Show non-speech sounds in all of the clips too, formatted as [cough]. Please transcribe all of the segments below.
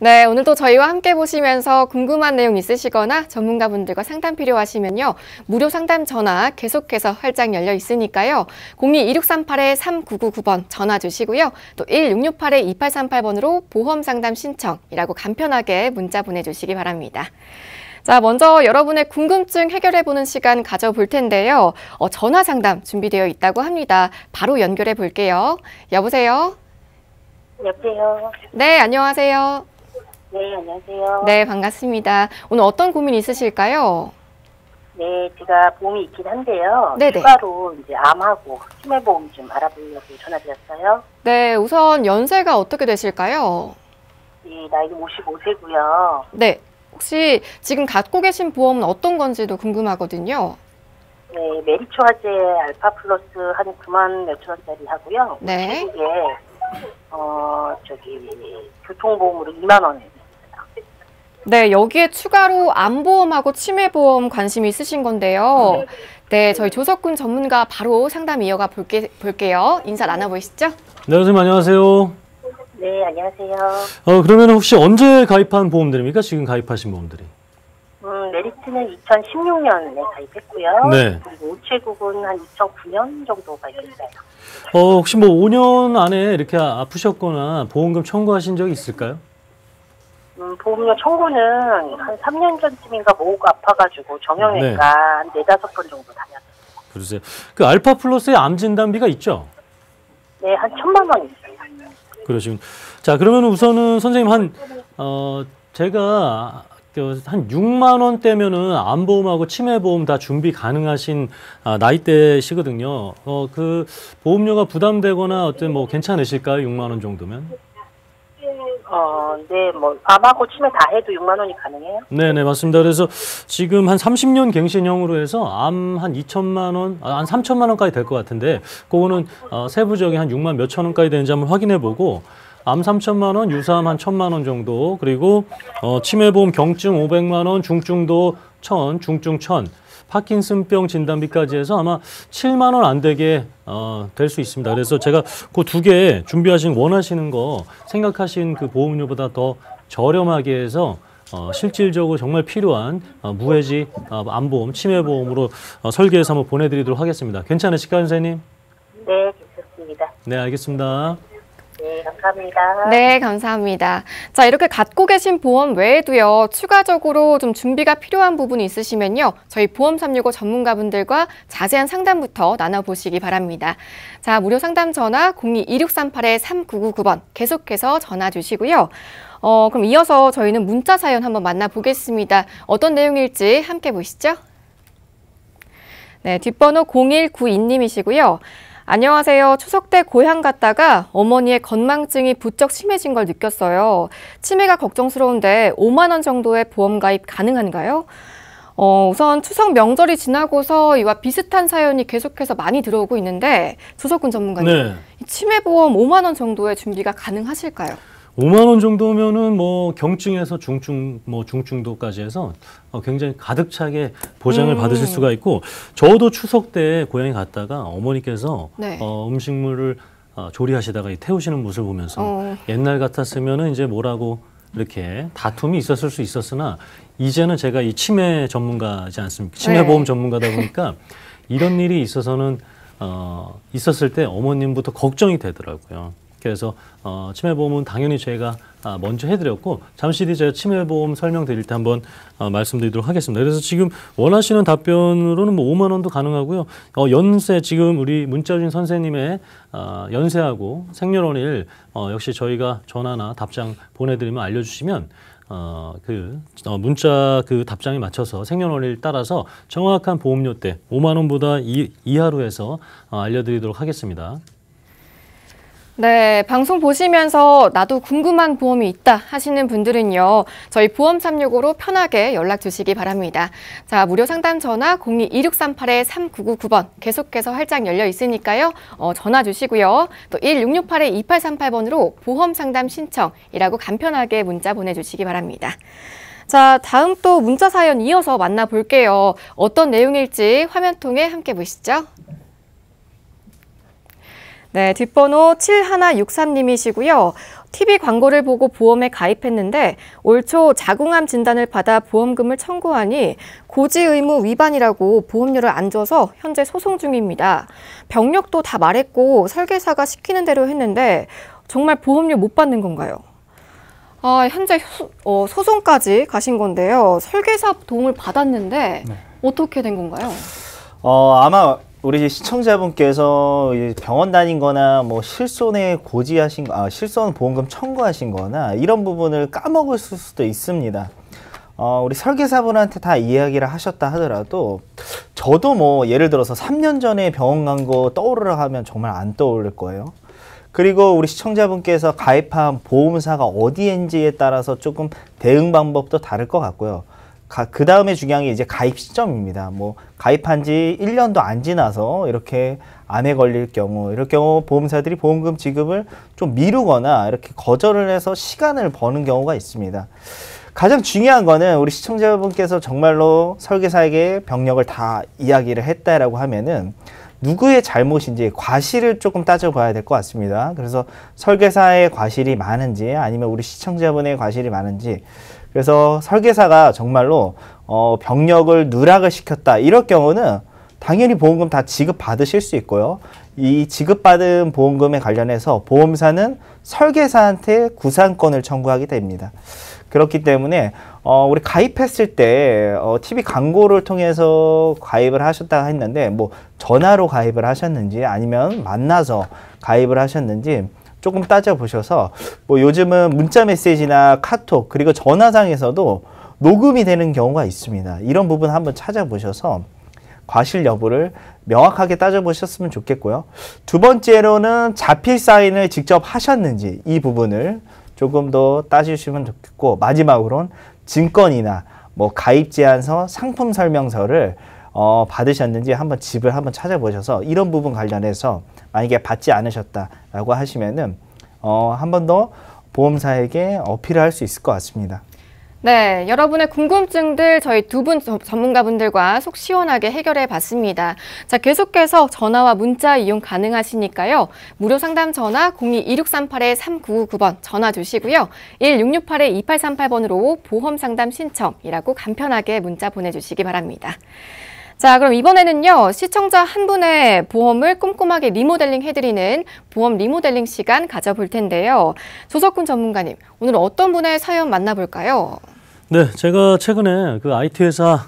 네, 오늘도 저희와 함께 보시면서 궁금한 내용 있으시거나 전문가분들과 상담 필요하시면요. 무료 상담 전화 계속해서 활짝 열려 있으니까요. 02-2638-3999번 전화 주시고요. 또 1668-2838번으로 보험 상담 신청이라고 간편하게 문자 보내주시기 바랍니다. 자, 먼저 여러분의 궁금증 해결해보는 시간 가져볼 텐데요. 어, 전화 상담 준비되어 있다고 합니다. 바로 연결해 볼게요. 여보세요? 여보세요? 네, 안녕하세요. 네, 안녕하세요. 네, 반갑습니다. 오늘 어떤 고민 있으실까요? 네, 제가 보험이 있긴 한데요. 네네. 네. 추가로 이제 암하고 치매보험 좀 알아보려고 전화드렸어요. 네, 우선 연세가 어떻게 되실까요? 네, 예, 나이 55세고요. 네, 혹시 지금 갖고 계신 보험은 어떤 건지도 궁금하거든요. 네, 메리초 화재 알파 플러스 한 9만 몇천 원짜리 하고요. 네. 미국어 저기 교통보험으로 2만 원 네, 여기에 추가로 암보험하고 치매보험 관심이 있으신 건데요. 네, 저희 조석군 전문가 바로 상담 이어가 볼게, 볼게요. 인사 나눠보시죠. 네, 선생님 안녕하세요. 네, 안녕하세요. 어, 그러면 혹시 언제 가입한 보험들입니까? 지금 가입하신 보험들이? 음, 메리트는 2016년에 가입했고요. 네. 그리고 우체국은 한 2009년 정도 가입했어요. 어, 혹시 뭐 5년 안에 이렇게 아프셨거나 보험금 청구하신 적이 있을까요? 보험료 청구는 한 3년 전쯤인가 목 아파가지고 정형외과 네. 한 4, 5번 정도 다녔어요. 그러세요. 그 알파 플러스의 암 진단비가 있죠? 네, 한 천만 원 있어요. 그러시군. 자, 그러면 우선은 선생님 한, 어, 제가 그 한 6만 원대면은 암보험하고 치매보험 다 준비 가능하신 아, 나이대시거든요. 어, 그 보험료가 부담되거나 어떤 뭐 괜찮으실까요? 6만 원 정도면? 어, 네, 뭐 아마 고치매다 해도 6만 원이 가능해요? 네, 네, 맞습니다. 그래서 지금 한 30년 갱신형으로 해서 암 한 2천만 원, 아, 한 3천만 원까지 될 것 같은데 그거는 어, 세부적인 한 6만 몇 천 원까지 되는지 한번 확인해 보고 암 3천만 원, 유사암 한 1천만 원 정도, 그리고 어, 치매보험 경증 500만 원, 중증도 천, 중증 천. 파킨슨병 진단비까지 해서 아마 7만 원 안 되게 어, 될 수 있습니다. 그래서 제가 그 두 개 준비하신 원하시는 거 생각하신 그 보험료보다 더 저렴하게 해서 어, 실질적으로 정말 필요한 어, 무해지 어, 안보험, 치매보험으로 어, 설계해서 한번 보내드리도록 하겠습니다. 괜찮으실까요, 선생님? 네, 좋습니다. 네, 알겠습니다. 네, 감사합니다. 네, 감사합니다. 자, 이렇게 갖고 계신 보험 외에도요, 추가적으로 좀 준비가 필요한 부분이 있으시면요, 저희 보험 365 전문가분들과 자세한 상담부터 나눠보시기 바랍니다. 자, 무료 상담 전화 02-2638-3999번 계속해서 전화 주시고요. 어, 그럼 이어서 저희는 문자 사연 한번 만나보겠습니다. 어떤 내용일지 함께 보시죠. 네, 뒷번호 0192님이시고요. 안녕하세요. 추석 때 고향 갔다가 어머니의 건망증이 부쩍 심해진 걸 느꼈어요. 치매가 걱정스러운데 5만 원 정도의 보험 가입 가능한가요? 어, 우선 추석 명절이 지나고서 이와 비슷한 사연이 계속해서 많이 들어오고 있는데 조석훈 전문가님, 네. 치매 보험 5만 원 정도의 준비가 가능하실까요? 5만 원 정도면은 뭐 경증에서 중증 뭐 중증도까지 해서 어, 굉장히 가득 차게 보장을 음. 받으실 수가 있고 저도 추석 때 고향에 갔다가 어머니께서 네. 어, 음식물을 어, 조리하시다가 태우시는 모습을 보면서 어. 옛날 같았으면은 이제 뭐라고 이렇게 다툼이 있었을 수 있었으나 이제는 제가 이 치매 전문가지 않습니까? 네. 치매 보험 전문가다 보니까 이런 일이 있어서는 어, 있었을 때 어머님부터 걱정이 되더라고요. 그래서 어, 치매보험은 당연히 제희가 아, 먼저 해드렸고 잠시 뒤 제가 치매보험 설명드릴 때 한번 어, 말씀드리도록 하겠습니다. 그래서 지금 원하시는 답변으로는 뭐 5만 원도 가능하고요. 어, 연세 지금 우리 문자 주신 선생님의 어, 연세하고 생년월일 어, 역시 저희가 전화나 답장 보내드리면 알려주시면 어, 그, 어, 문자 그 답장에 맞춰서 생년월일 따라서 정확한 보험료 때 5만원보다 이하로 해서 어, 알려드리도록 하겠습니다. 네, 방송 보시면서 나도 궁금한 보험이 있다 하시는 분들은요. 저희 보험 365로 편하게 연락 주시기 바랍니다. 자, 무료 상담 전화 02-2638-3999번 계속해서 활짝 열려 있으니까요. 어, 전화 주시고요. 또 1668-2838번으로 보험 상담 신청이라고 간편하게 문자 보내주시기 바랍니다. 자, 다음 또 문자 사연 이어서 만나볼게요. 어떤 내용일지 화면 통해 함께 보시죠. 네, 뒷번호 7163님이시고요. TV 광고를 보고 보험에 가입했는데 올 초 자궁암 진단을 받아 보험금을 청구하니 고지 의무 위반이라고 보험료를 안 줘서 현재 소송 중입니다. 병력도 다 말했고 설계사가 시키는 대로 했는데 정말 보험료 못 받는 건가요? 아, 현재 소, 어, 송까지 가신 건데요. 설계사 도움을 받았는데 네. 어떻게 된 건가요? 어, 아마 우리 시청자분께서 병원 다닌거나 뭐 실손에 고지하신 아, 실손 보험금 청구하신거나 이런 부분을 까먹을 수도 있습니다. 어, 우리 설계사분한테 다 이야기를 하셨다 하더라도 저도 뭐 예를 들어서 3년 전에 병원 간 거 떠오르라 하면 정말 안 떠오를 거예요. 그리고 우리 시청자분께서 가입한 보험사가 어디인지에 따라서 조금 대응 방법도 다를 것 같고요. 그 다음에 중요한 게 이제 가입 시점입니다. 뭐 가입한 지 1년도 안 지나서 이렇게 암에 걸릴 경우 이럴 경우 보험사들이 보험금 지급을 좀 미루거나 이렇게 거절을 해서 시간을 버는 경우가 있습니다. 가장 중요한 거는 우리 시청자분께서 정말로 설계사에게 병력을 다 이야기를 했다라고 하면은 누구의 잘못인지 과실을 조금 따져봐야 될 것 같습니다. 그래서 설계사의 과실이 많은지 아니면 우리 시청자분의 과실이 많은지 그래서 설계사가 정말로 어, 병력을 누락을 시켰다 이럴 경우는 당연히 보험금 다 지급받으실 수 있고요. 이 지급받은 보험금에 관련해서 보험사는 설계사한테 구상권을 청구하게 됩니다. 그렇기 때문에 어, 우리 가입했을 때 어, TV 광고를 통해서 가입을 하셨다 고 했는데 뭐 전화로 가입을 하셨는지 아니면 만나서 가입을 하셨는지 조금 따져보셔서 뭐 요즘은 문자 메시지나 카톡 그리고 전화상에서도 녹음이 되는 경우가 있습니다. 이런 부분 한번 찾아보셔서 과실 여부를 명확하게 따져보셨으면 좋겠고요. 두 번째로는 자필 사인을 직접 하셨는지 이 부분을 조금 더 따지시면 좋겠고 마지막으로는 증권이나 뭐 가입 제안서, 상품 설명서를 어, 받으셨는지 한번 집을 한번 찾아보셔서 이런 부분 관련해서 만약에 받지 않으셨다라고 하시면은 어, 한 번 더 보험사에게 어필을 할 수 있을 것 같습니다. 네, 여러분의 궁금증들 저희 두 분 전문가분들과 속 시원하게 해결해 봤습니다. 자, 계속해서 전화와 문자 이용 가능하시니까요. 무료 상담 전화 02-2638-3999번 전화 주시고요. 1668-2838번으로 보험 상담 신청이라고 간편하게 문자 보내주시기 바랍니다. 자, 그럼 이번에는요, 시청자 한 분의 보험을 꼼꼼하게 리모델링 해드리는 보험 리모델링 시간 가져볼 텐데요. 조석훈 전문가님, 오늘 어떤 분의 사연 만나볼까요? 네, 제가 최근에 그 IT 회사,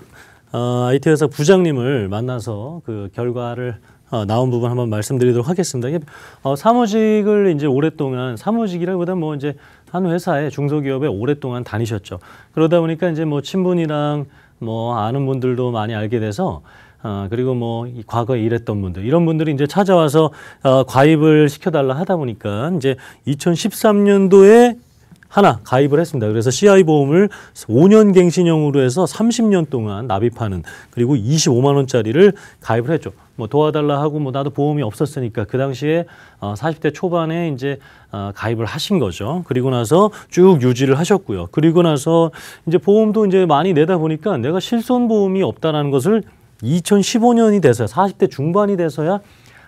어, IT 회사 부장님을 만나서 그 결과를 어, 나온 부분 한번 말씀드리도록 하겠습니다. 이게 어, 사무직을 이제 오랫동안 사무직이라기보다 뭐 이제 한 회사에 중소기업에 오랫동안 다니셨죠. 그러다 보니까 이제 뭐 친분이랑 뭐 아는 분들도 많이 알게 돼서 어, 그리고 뭐 과거에 일했던 분들 이런 분들이 이제 찾아와서 어, 과입을 시켜달라 하다 보니까 이제 2013년도에 하나 가입을 했습니다. 그래서 CI 보험을 5년 갱신형으로 해서 30년 동안 납입하는 그리고 25만 원짜리를 가입을 했죠. 뭐 도와달라 하고 뭐 나도 보험이 없었으니까 그 당시에 40대 어, 초반에 이제 어, 가입을 하신 거죠. 그리고 나서 쭉 유지를 하셨고요. 그리고 나서 이제 보험도 이제 많이 내다 보니까 내가 실손 보험이 없다라는 것을 2015년이 돼서 40대 중반이 돼서야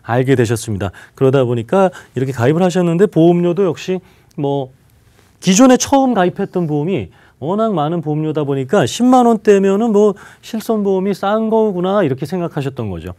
알게 되셨습니다. 그러다 보니까 이렇게 가입을 하셨는데 보험료도 역시 뭐 기존에 처음 가입했던 보험이 워낙 많은 보험료다 보니까 10만 원대면은 뭐 실손보험이 싼 거구나 이렇게 생각하셨던 거죠.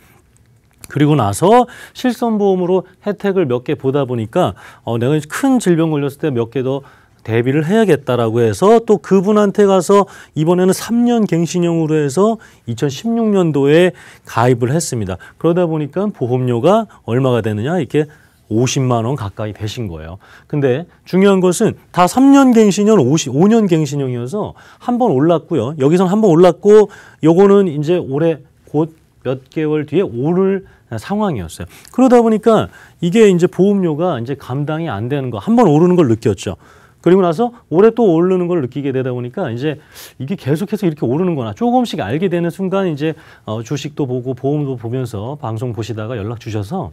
그리고 나서 실손보험으로 혜택을 몇 개 보다 보니까 어, 내가 큰 질병 걸렸을 때 몇 개 더 대비를 해야겠다라고 해서 또 그분한테 가서 이번에는 3년 갱신형으로 해서 2016년도에 가입을 했습니다. 그러다 보니까 보험료가 얼마가 되느냐 이렇게 50만 원 가까이 되신 거예요. 근데 중요한 것은 다 3년 갱신형, 5년 갱신형이어서 한 번 올랐고요. 여기선 한 번 올랐고 요거는 이제 올해 곧 몇 개월 뒤에 오를 상황이었어요. 그러다 보니까 이게 이제 보험료가 이제 감당이 안 되는 거, 한 번 오르는 걸 느꼈죠. 그리고 나서 올해 또 오르는 걸 느끼게 되다 보니까 이제 이게 계속해서 이렇게 오르는거나 조금씩 알게 되는 순간 이제 어, 주식도 보고 보험도 보면서 방송 보시다가 연락 주셔서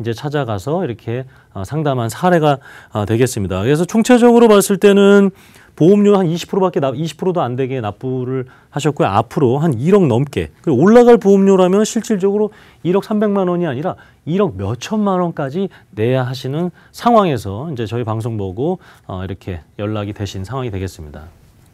이제 찾아가서 이렇게 어, 상담한 사례가 어, 되겠습니다. 그래서 총체적으로 봤을 때는 보험료 한 20%밖에 나, 20%도 안 되게 납부를 하셨고요. 앞으로 한 1억 넘게 올라갈 보험료라면 실질적으로 1억 300만 원이 아니라 1억 몇 천만 원까지 내야 하시는 상황에서 이제 저희 방송 보고 어, 이렇게 연락이 되신 상황이 되겠습니다.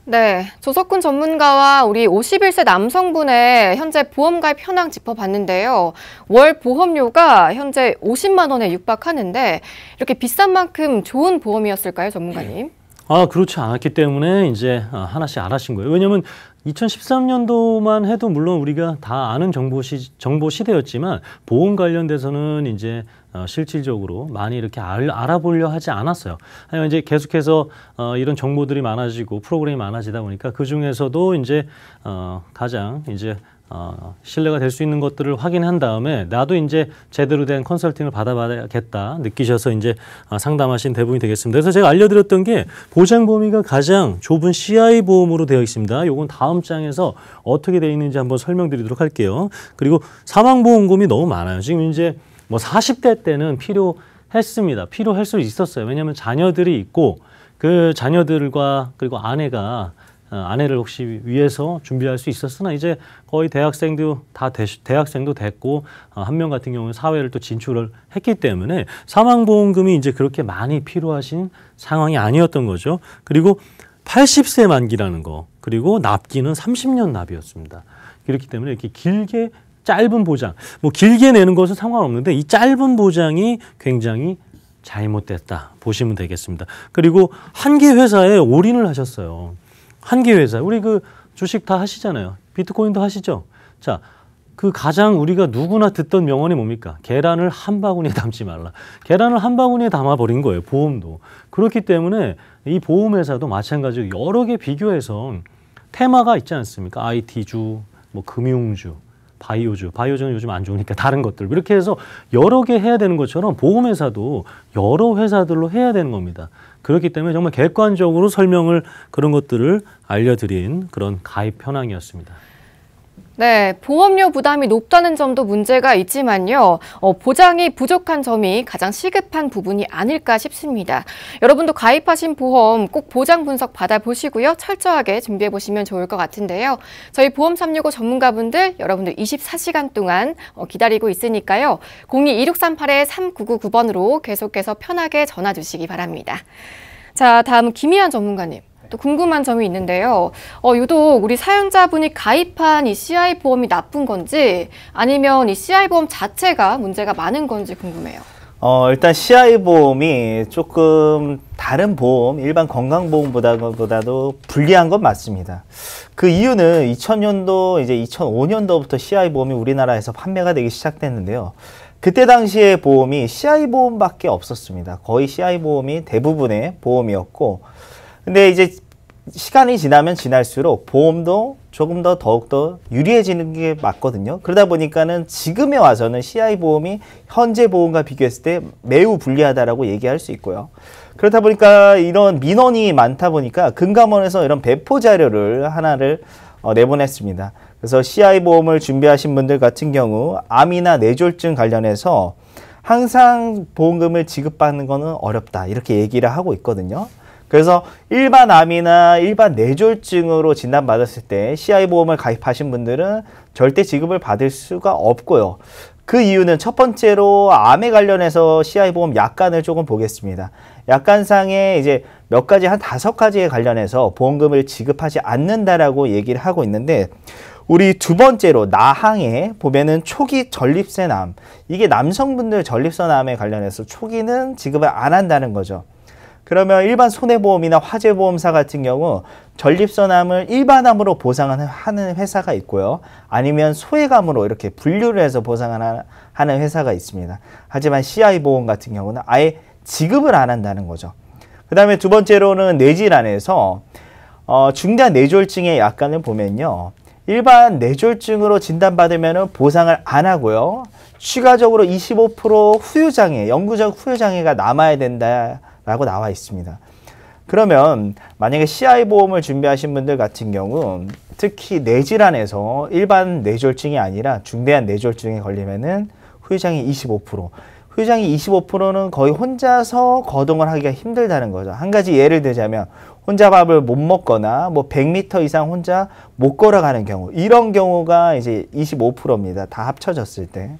네, 조석훈 전문가와 우리 51세 남성분의 현재 보험 가입 현황 짚어봤는데요. 월 보험료가 현재 50만 원에 육박하는데 이렇게 비싼 만큼 좋은 보험이었을까요, 전문가님? 아, 그렇지 않았기 때문에 이제 아, 하나씩 안 하신 거예요. 왜냐면 2013년도만 해도 물론 우리가 다 아는 정보, 시, 정보 시대였지만 보험 관련돼서는 이제 어, 실질적으로 많이 이렇게 알, 알 아보려 하지 않았어요. 하지만 이제 계속해서 어, 이런 정보들이 많아지고 프로그램이 많아지다 보니까 그 중에서도 이제 어, 가장 이제 어, 신뢰가 될 수 있는 것들을 확인한 다음에 나도 이제 제대로 된 컨설팅을 받아봐야겠다 느끼셔서 이제 어, 상담하신 대부분이 되겠습니다. 그래서 제가 알려드렸던 게 보장 범위가 가장 좁은 CI 보험으로 되어 있습니다. 이건 다음 장에서 어떻게 되어 있는지 한번 설명드리도록 할게요. 그리고 사망보험금이 너무 많아요. 지금 이제 뭐 40대 때는 필요했습니다. 필요할 수 있었어요. 왜냐하면 자녀들이 있고 그 자녀들과 그리고 아내가 어, 아내를 혹시 위해서 준비할 수 있었으나 이제 거의 대학생도 다 대, 대학생도 됐고 어, 한명 같은 경우는 사회를 또 진출을 했기 때문에 사망보험금이 이제 그렇게 많이 필요하신 상황이 아니었던 거죠. 그리고 80세 만기라는 거 그리고 납기는 30년 납이었습니다. 그렇기 때문에 이렇게 길게 짧은 보장 뭐 길게 내는 것은 상관없는데 이 짧은 보장이 굉장히 잘못됐다 보시면 되겠습니다. 그리고 한 개 회사에 올인을 하셨어요. 한계 회사 우리 그 주식 다 하시잖아요. 비트코인도 하시죠. 자, 그 가장 우리가 누구나 듣던 명언이 뭡니까? 계란을 한 바구니에 담지 말라. 계란을 한 바구니에 담아버린 거예요. 보험도. 그렇기 때문에 이 보험회사도 마찬가지로 여러 개 비교해서 테마가 있지 않습니까? IT주, 뭐 금융주, 바이오주, 바이오주는 요즘 안 좋으니까 다른 것들. 이렇게 해서 여러 개 해야 되는 것처럼 보험회사도 여러 회사들로 해야 되는 겁니다. 그렇기 때문에 정말 객관적으로 설명을 그런 것들을 알려드린 그런 가입 현황이었습니다. 네, 보험료 부담이 높다는 점도 문제가 있지만요. 어, 보장이 부족한 점이 가장 시급한 부분이 아닐까 싶습니다. 여러분도 가입하신 보험 꼭 보장 분석 받아보시고요. 철저하게 준비해보시면 좋을 것 같은데요. 저희 보험 365 전문가분들 여러분들 24시간 동안 어, 기다리고 있으니까요. 02-2638-3999번으로 계속해서 편하게 전화 주시기 바랍니다. 자, 다음 김희한 전문가님. 또 궁금한 점이 있는데요. 어, 유독 우리 사연자분이 가입한 이 CI 보험이 나쁜 건지 아니면 이 CI 보험 자체가 문제가 많은 건지 궁금해요. 어, 일단 CI 보험이 조금 다른 보험, 일반 건강보험보다도 불리한 건 맞습니다. 그 이유는 2000년도, 이제 2005년도부터 CI 보험이 우리나라에서 판매가 되기 시작됐는데요. 그때 당시에 보험이 CI 보험밖에 없었습니다. 거의 CI 보험이 대부분의 보험이었고, 근데 이제 시간이 지나면 지날수록 보험도 조금 더 더욱더 유리해지는 게 맞거든요. 그러다 보니까는 지금에 와서는 CI 보험이 현재 보험과 비교했을 때 매우 불리하다라고 얘기할 수 있고요. 그렇다 보니까 이런 민원이 많다 보니까 금감원에서 이런 배포 자료를 하나를 어, 내보냈습니다. 그래서 CI 보험을 준비하신 분들 같은 경우 암이나 뇌졸중 관련해서 항상 보험금을 지급받는 거는 어렵다 이렇게 얘기를 하고 있거든요. 그래서 일반 암이나 일반 뇌졸증으로 진단받았을 때 CI 보험을 가입하신 분들은 절대 지급을 받을 수가 없고요. 그 이유는 첫 번째로 암에 관련해서 CI 보험 약관을 조금 보겠습니다. 약관상에 이제 몇 가지 한 다섯 가지에 관련해서 보험금을 지급하지 않는다라고 얘기를 하고 있는데 우리 두 번째로 나항에 보면은 초기 전립선암 이게 남성분들 전립선암에 관련해서 초기는 지급을 안 한다는 거죠. 그러면 일반 손해보험이나 화재보험사 같은 경우 전립선암을 일반암으로 보상하는 회사가 있고요. 아니면 소외감으로 이렇게 분류를 해서 보상하는 회사가 있습니다. 하지만 CI보험 같은 경우는 아예 지급을 안 한다는 거죠. 그 다음에 두 번째로는 뇌질환에서 어, 중대한 뇌졸증의 약관을 보면요. 일반 뇌졸중으로 진단받으면 보상을 안 하고요. 추가적으로 25% 후유장애, 영구적 후유장애가 남아야 된다. 라고 나와 있습니다. 그러면 만약에 CI 보험을 준비하신 분들 같은 경우 특히 뇌질환에서 일반 뇌졸중이 아니라 중대한 뇌졸중에 걸리면은 후유장이 25%, 후유장이 25%는 거의 혼자서 거동을 하기가 힘들다는 거죠. 한 가지 예를 들자면 혼자 밥을 못 먹거나 뭐 100m 이상 혼자 못 걸어가는 경우 이런 경우가 이제 25%입니다. 다 합쳐졌을 때.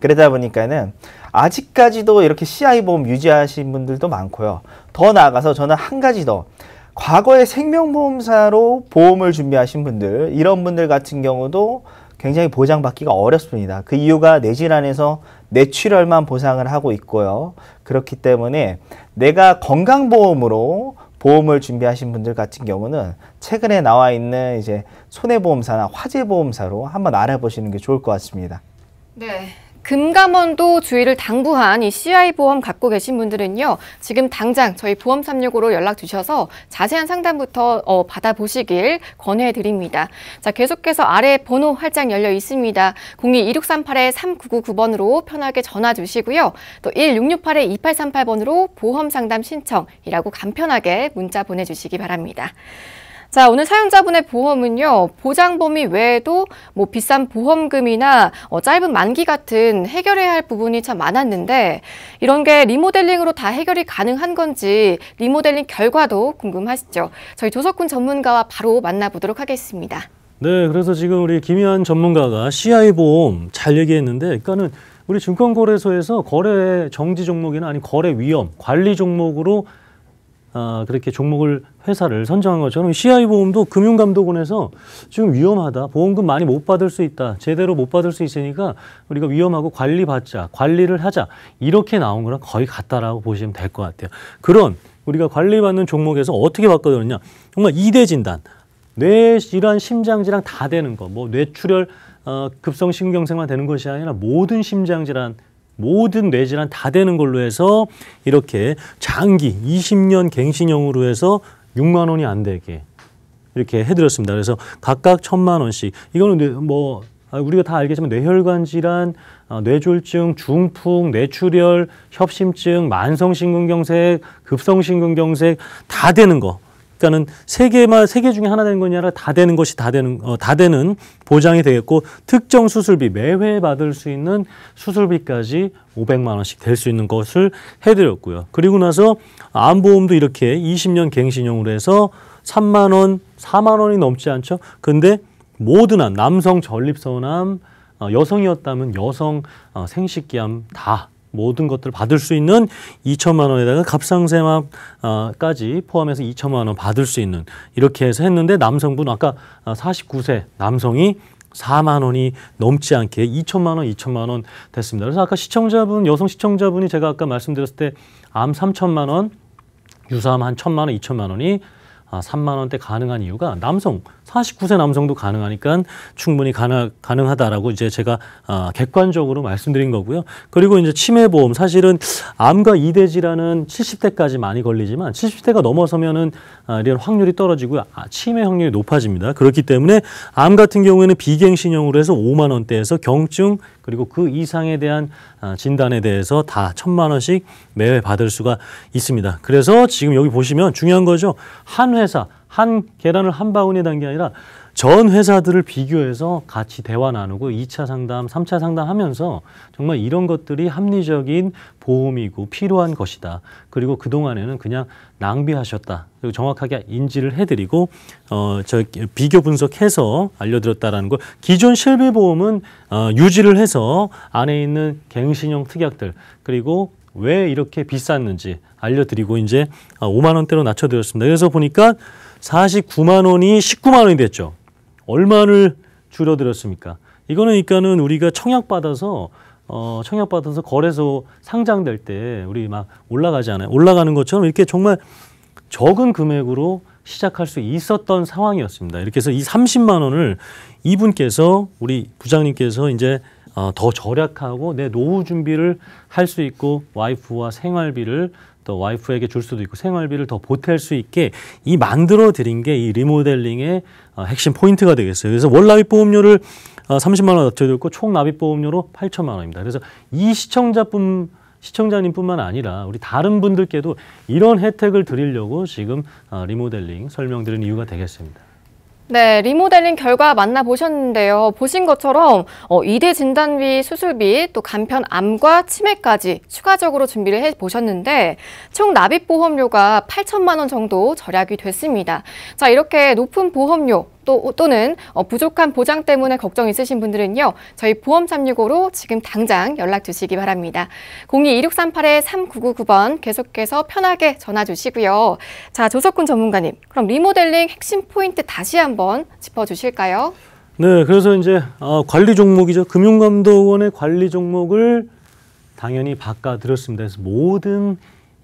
그러다 보니까는 아직까지도 이렇게 CI 보험 유지하신 분들도 많고요. 더 나아가서 저는 한 가지 더 과거에 생명보험사로 보험을 준비하신 분들 이런 분들 같은 경우도 굉장히 보장받기가 어렵습니다. 그 이유가 내 질환에서 내출혈만 보상을 하고 있고요. 그렇기 때문에 내가 건강보험으로 보험을 준비하신 분들 같은 경우는 최근에 나와 있는 이제 손해보험사나 화재보험사로 한번 알아보시는 게 좋을 것 같습니다. 네. 금감원도 주의를 당부한 이 CI 보험 갖고 계신 분들은요. 지금 당장 저희 보험 365로 연락 주셔서 자세한 상담부터 어, 받아보시길 권해드립니다. 자, 계속해서 아래 번호 활짝 열려 있습니다. 0 2 6 3 8 3 9 9 9번으로 편하게 전화 주시고요. 또 1668-2838번으로 보험 상담 신청이라고 간편하게 문자 보내주시기 바랍니다. 자, 오늘 사용자분의 보험은요, 보장 범위 외에도 뭐 비싼 보험금이나 어, 짧은 만기 같은 해결해야 할 부분이 참 많았는데, 이런 게 리모델링으로 다 해결이 가능한 건지, 리모델링 결과도 궁금하시죠? 저희 조석훈 전문가와 바로 만나보도록 하겠습니다. 네, 그래서 지금 우리 김희환 전문가가 CI 보험 잘 얘기했는데, 그러니까는 우리 증권거래소에서 거래 정지 종목이나 아니 거래 위험 관리 종목으로 아, 그렇게 종목을 회사를 선정한 것처럼 CI 보험도 금융감독원에서 지금 위험하다. 보험금 많이 못 받을 수 있다. 제대로 못 받을 수 있으니까 우리가 위험하고 관리받자. 관리를 하자. 이렇게 나온 거랑 거의 같다라고 보시면 될 것 같아요. 그런 우리가 관리받는 종목에서 어떻게 바꿔드느냐. 정말 이대 진단. 뇌 질환, 심장 질환 다 되는 거. 뭐 뇌출혈, 어, 급성 신경색만 되는 것이 아니라 모든 심장 질환 모든 뇌질환 다 되는 걸로 해서 이렇게 장기 20년 갱신형으로 해서 6만 원이 안 되게 이렇게 해드렸습니다. 그래서 각각 천만 원씩 이거는 뭐 아, 우리가 다 알겠지만 뇌혈관 질환, 어, 뇌졸중, 중풍, 뇌출혈, 협심증, 만성신근경색, 급성신근경색 다 되는 거 그러니까는 세 개만 세개 중에 하나 되는 거냐 아니라 다 되는 것이 다 되는 어, 다 되는 보장이 되겠고 특정 수술비 매회 받을 수 있는 수술비까지 500만 원씩 될 수 있는 것을 해드렸고요. 그리고 나서 암보험도 이렇게 20년 갱신형으로 해서 3만 원, 4만 원이 넘지 않죠. 근데 모든 암, 남성 전립선암, 어, 여성이었다면 여성 어, 생식기암 다 모든 것들을 받을 수 있는 2천만 원에다가 갑상세만까지 포함해서 2천만 원 받을 수 있는 이렇게 해서 했는데 남성분 아까 49세 남성이 4만 원이 넘지 않게 2천만 원, 2천만 원 됐습니다. 그래서 아까 시청자분, 여성 시청자분이 제가 아까 말씀드렸을 때 암 3천만 원, 유사암 한 천만 원, 2천만 원이 3만 아, 원대 가능한 이유가 남성 49세 남성도 가능하니까 충분히 가능, 가능하다라고 이제 제가 아, 객관적으로 말씀드린 거고요. 그리고 이제 치매 보험 사실은 암과 이대 지라는 70대까지 많이 걸리지만 70대가 넘어서면은 아, 이런 확률이 떨어지고요. 아, 치매 확률이 높아집니다. 그렇기 때문에 암 같은 경우에는 비갱신형으로 해서 5만 원대에서 경증 그리고 그 이상에 대한 진단에 대해서 다 천만 원씩 매해 받을 수가 있습니다. 그래서 지금 여기 보시면 중요한 거죠. 한 회사 한 계란을 한 바구니에 담긴 게 아니라 전 회사들을 비교해서 같이 대화 나누고 2차 상담, 3차 상담하면서 정말 이런 것들이 합리적인 보험이고 필요한 것이다. 그리고 그동안에는 그냥 낭비하셨다. 그리고 정확하게 인지를 해드리고 어, 저 비교 분석해서 알려드렸다라는 거. 기존 실비보험은 어, 유지를 해서 안에 있는 갱신형 특약들 그리고 왜 이렇게 비쌌는지 알려드리고 이제 5만 어, 원대로 낮춰드렸습니다. 그래서 보니까 49만 원이 19만 원이 됐죠. 얼마를 줄어들었습니까? 이거는 그러니까는 우리가 청약 받아서 어, 청약 받아서 거래소 상장될 때 우리 막 올라가잖아요. 올라가는 것처럼 이렇게 정말 적은 금액으로 시작할 수 있었던 상황이었습니다. 이렇게 해서 이 30만 원을 이분께서 우리 부장님께서 이제 어, 더 절약하고 내 노후 준비를 할 수 있고 와이프와 생활비를 또 와이프에게 줄 수도 있고 생활비를 더 보탤 수 있게 이 만들어 드린 게 이 리모델링의 어, 핵심 포인트가 되겠어요. 그래서 월 납입 보험료를 30만 원 낮춰드렸고 총 납입 보험료로 8천만 원입니다. 그래서 이 시청자뿐 시청자님뿐만 아니라 우리 다른 분들께도 이런 혜택을 드리려고 지금 어, 리모델링 설명드린 이유가 되겠습니다. 네, 리모델링 결과 만나보셨는데요. 보신 것처럼 어, 2대 진단비, 수술비, 또 간편 암과 치매까지 추가적으로 준비를 해보셨는데 총 납입 보험료가 8천만 원 정도 절약이 됐습니다. 자, 이렇게 높은 보험료, 또, 또는 어, 부족한 보장 때문에 걱정 있으신 분들은요. 저희 보험 참여고로 지금 당장 연락 주시기 바랍니다. 02-2638-3999번 계속해서 편하게 전화 주시고요. 자, 조석훈 전문가님, 그럼 리모델링 핵심 포인트 다시 한번 짚어주실까요? 네, 그래서 이제 어, 관리 종목이죠. 금융감독원의 관리 종목을 당연히 바꿔드렸습니다. 그래서 모든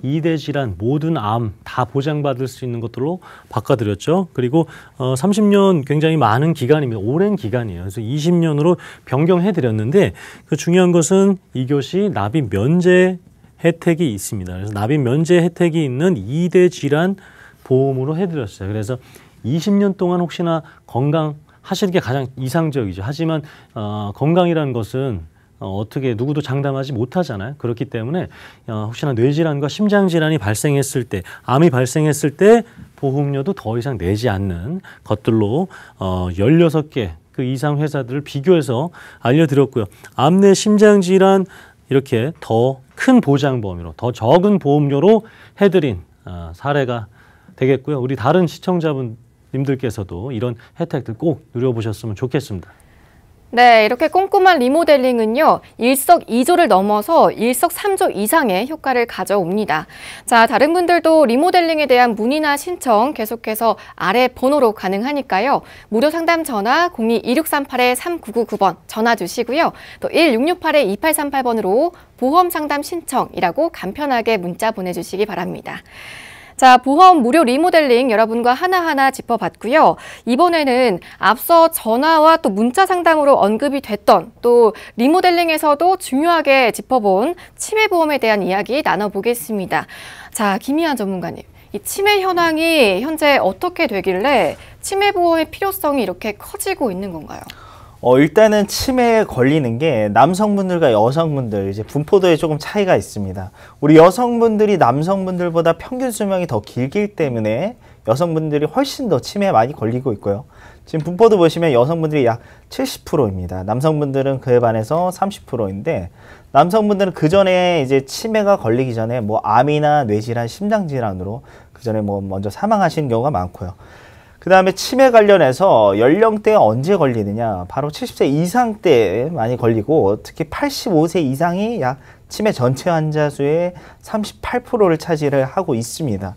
이대 질환, 모든 암 다 보장받을 수 있는 것들로 바꿔드렸죠. 그리고 어, 30년 굉장히 많은 기간입니다. 오랜 기간이에요. 그래서 20년으로 변경해드렸는데 그 중요한 것은 이교시 납입 면제 혜택이 있습니다. 그래서 납입 면제 혜택이 있는 이대 질환 보험으로 해드렸어요. 그래서 20년 동안 혹시나 건강 하시는 게 가장 이상적이죠. 하지만 어, 건강이라는 것은 어, 어떻게 누구도 장담하지 못하잖아요. 그렇기 때문에 어, 혹시나 뇌질환과 심장질환이 발생했을 때, 암이 발생했을 때 보험료도 더 이상 내지 않는 것들로 어, 16개 그 이상 회사들을 비교해서 알려드렸고요. 암내 심장질환 이렇게 더 큰 보장 범위로 더 적은 보험료로 해드린 어, 사례가 되겠고요. 우리 다른 시청자분님들께서도 이런 혜택들 꼭 누려보셨으면 좋겠습니다. 네, 이렇게 꼼꼼한 리모델링은요, 일석이조를 넘어서 일석삼조 이상의 효과를 가져옵니다. 자, 다른 분들도 리모델링에 대한 문의나 신청 계속해서 아래 번호로 가능하니까요. 무료 상담 전화 02-2638-3999번 전화 주시고요. 또 1668-2838번으로 보험 상담 신청이라고 간편하게 문자 보내주시기 바랍니다. 자, 보험 무료 리모델링 여러분과 하나하나 짚어봤고요. 이번에는 앞서 전화와 또 문자 상담으로 언급이 됐던 또 리모델링에서도 중요하게 짚어본 치매 보험에 대한 이야기 나눠보겠습니다. 자, 김희한 전문가님. 이 치매 현황이 현재 어떻게 되길래 치매 보험의 필요성이 이렇게 커지고 있는 건가요? 어, 일단은 치매에 걸리는 게 남성분들과 여성분들 이제 분포도에 조금 차이가 있습니다. 우리 여성분들이 남성분들보다 평균 수명이 더 길기 때문에 여성분들이 훨씬 더 치매에 많이 걸리고 있고요. 지금 분포도 보시면 여성분들이 약 70%입니다. 남성분들은 그에 반해서 30%인데 남성분들은 그 전에 이제 치매가 걸리기 전에 뭐 암이나 뇌질환, 심장 질환으로 그 전에 뭐 먼저 사망하신 경우가 많고요. 그 다음에 치매 관련해서 연령대 언제 걸리느냐 바로 70세 이상 때 많이 걸리고 특히 85세 이상이 약 치매 전체 환자 수의 38%를 차지를 하고 있습니다.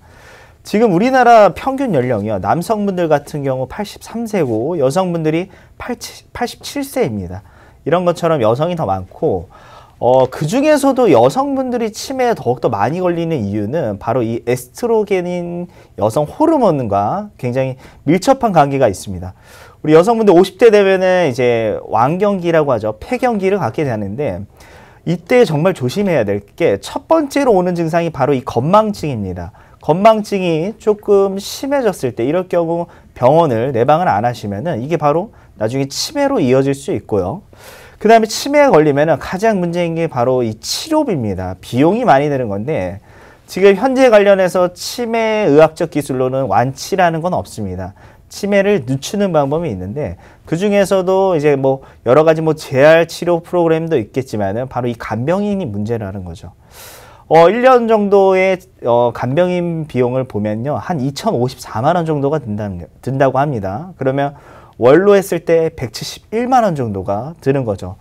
지금 우리나라 평균 연령이요. 남성분들 같은 경우 83세고 여성분들이 87세입니다. 이런 것처럼 여성이 더 많고 어, 그 중에서도 여성분들이 치매에 더욱더 많이 걸리는 이유는 바로 이 에스트로겐인 여성 호르몬과 굉장히 밀접한 관계가 있습니다. 우리 여성분들 50대 되면은 이제 완경기라고 하죠. 폐경기를 갖게 되는데 이때 정말 조심해야 될 게 첫 번째로 오는 증상이 바로 이 건망증입니다. 건망증이 조금 심해졌을 때 이럴 경우 병원을 내방을 안 하시면은 이게 바로 나중에 치매로 이어질 수 있고요. 그 다음에 치매에 걸리면 가장 문제인 게 바로 이 치료비입니다. 비용이 많이 드는 건데 지금 현재 관련해서 치매 의학적 기술로는 완치라는 건 없습니다. 치매를 늦추는 방법이 있는데 그 중에서도 이제 뭐 여러 가지 뭐 재활 치료 프로그램도 있겠지만은 바로 이 간병인이 문제라는 거죠. 어, 1년 정도의 어, 간병인 비용을 보면요. 한 2,054만 원 정도가 든다, 든다고 합니다. 그러면 월로 했을 때 171만 원 정도가 드는 거죠.